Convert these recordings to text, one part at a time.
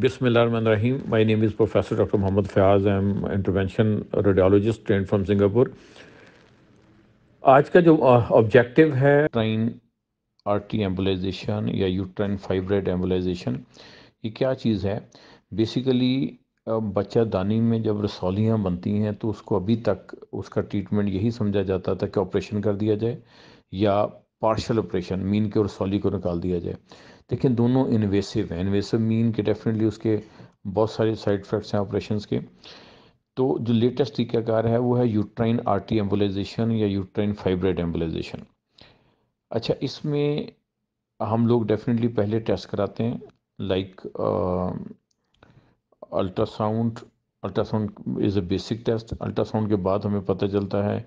बिसमीम my name is professor doctor Mohammad Fayaz am intervention radiologist trained from Singapore आज का जो ऑब्जेक्टिव uh, है ट्राइन आर टी एम्बुलाइजेशन या यूट्राइन फाइब्रेड एम्बुलाइजेशन ये क्या चीज़ है बेसिकली बच्चा दानी में जब रसौलियाँ बनती हैं तो उसको अभी तक उसका ट्रीटमेंट यही समझा जाता था कि ऑपरेशन कर दिया जाए या पार्शल ऑपरेशन मीन के रसौली को निकाल दिया जाए देखिए दोनों इन्वेसिव हैं इन्वेसिव मीन के डेफिनेटली उसके बहुत सारे साइड इफेक्ट्स हैं ऑपरेशन के तो जो लेटेस्ट तरीकाकार है वो है यूट्राइन टी एम्बुलाइजेशन या यूट्राइन फाइब्रेड एम्बुलाइजेशन अच्छा इसमें हम लोग डेफिनेटली पहले टेस्ट कराते हैं like ultrasound ultrasound is a basic test ultrasound के बाद हमें पता चलता है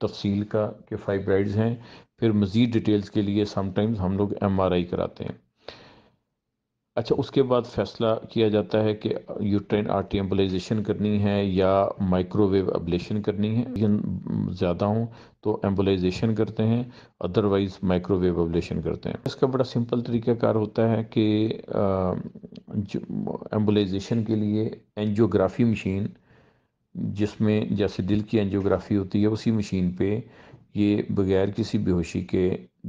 तफसील का कि फाइब्राइड्स हैं फिर मज़ीद डिटेल्स के लिए समटाइम्स हम लोग एम कराते हैं अच्छा उसके बाद फैसला किया जाता है कि यूट्रेन आर्टी एम्बुलाइजेशन करनी है या माइक्रोवेव एबलेशन करनी है ज़्यादा हों तो एम्बुलाइजेशन करते हैं अदरवाइज़ माइक्रोवेव एबलेशन करते हैं इसका बड़ा सिंपल तरीकाकार होता है कि एम्बुलाइजेशन के लिए एनजियोग्राफी मशीन जिसमें जैसे दिल की एनजियोग्राफी होती है उसी मशीन पे ये बगैर किसी बेहोशी के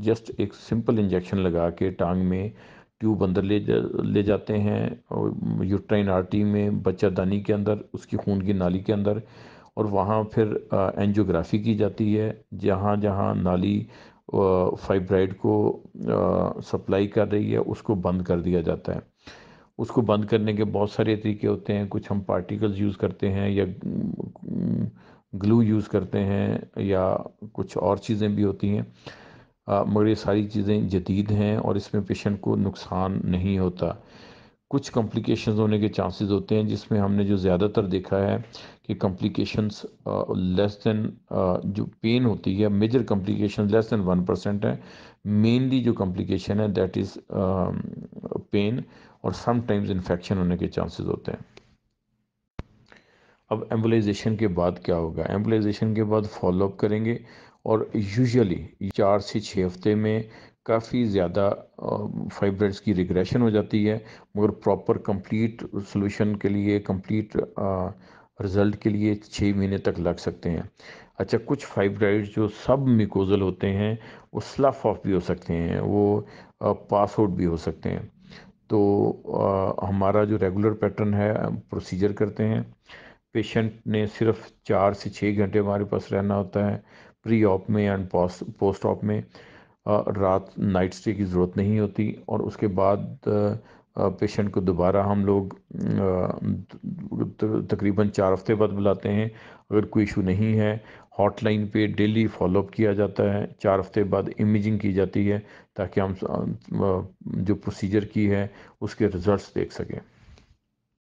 जस्ट एक सिंपल इंजेक्शन लगा के टांग में ट्यूब अंदर ले जा ले जाते हैं यूट्राइन टी में बच्चा दानी के अंदर उसकी खून की नाली के अंदर और वहाँ फिर एंजियोग्राफी की जाती है जहाँ जहाँ नाली फाइब्राइड को सप्लाई कर रही है उसको बंद कर दिया जाता है उसको बंद करने के बहुत सारे तरीके होते हैं कुछ हम पार्टिकल्स यूज़ करते हैं या ग्लू यूज़ करते हैं या कुछ और चीज़ें भी होती हैं मगर ये सारी चीज़ें जदीद हैं और इसमें पेशेंट को नुकसान नहीं होता कुछ कॉम्प्लिकेशंस होने के चांसेस होते हैं जिसमें हमने जो ज़्यादातर देखा है कि कॉम्प्लिकेशंस लेस देन जो पेन होती है major complication less than one percent है मेनली जो कॉम्प्लिकेशन है दैट इज़ पेन और समटाइम्स इन्फेक्शन होने के चांसेस होते हैं अब एम्बुलाइजेशन के बाद क्या होगा एम्बुलाइजेशन के बाद फॉलोअप करेंगे और यूजुअली चार से छः हफ्ते में काफ़ी ज़्यादा फाइब्रेट्स की रिग्रेशन हो जाती है मगर प्रॉपर कंप्लीट सोल्यूशन के लिए कंप्लीट रिज़ल्ट के लिए छः महीने तक लग सकते हैं अच्छा कुछ फाइब्राइड्स जो सब मिकोजल होते हैं वो स्लफ ऑफ भी हो सकते हैं वो पास आउट भी हो सकते हैं तो आ, हमारा जो रेगुलर पैटर्न है प्रोसीजर करते हैं पेशेंट ने सिर्फ चार से छः घंटे हमारे पास रहना होता है प्री ऑप में एंड पोस्ट ऑप में रात नाइट स्टे की ज़रूरत नहीं होती और उसके बाद पेशेंट को दोबारा हम लोग तकरीबन चार हफ्ते बाद बुलाते हैं अगर कोई इशू नहीं है हॉटलाइन पे डेली फॉलोअप किया जाता है चार हफ्ते बाद इमेजिंग की जाती है ताकि हम जो प्रोसीजर की है उसके रिजल्ट्स देख सकें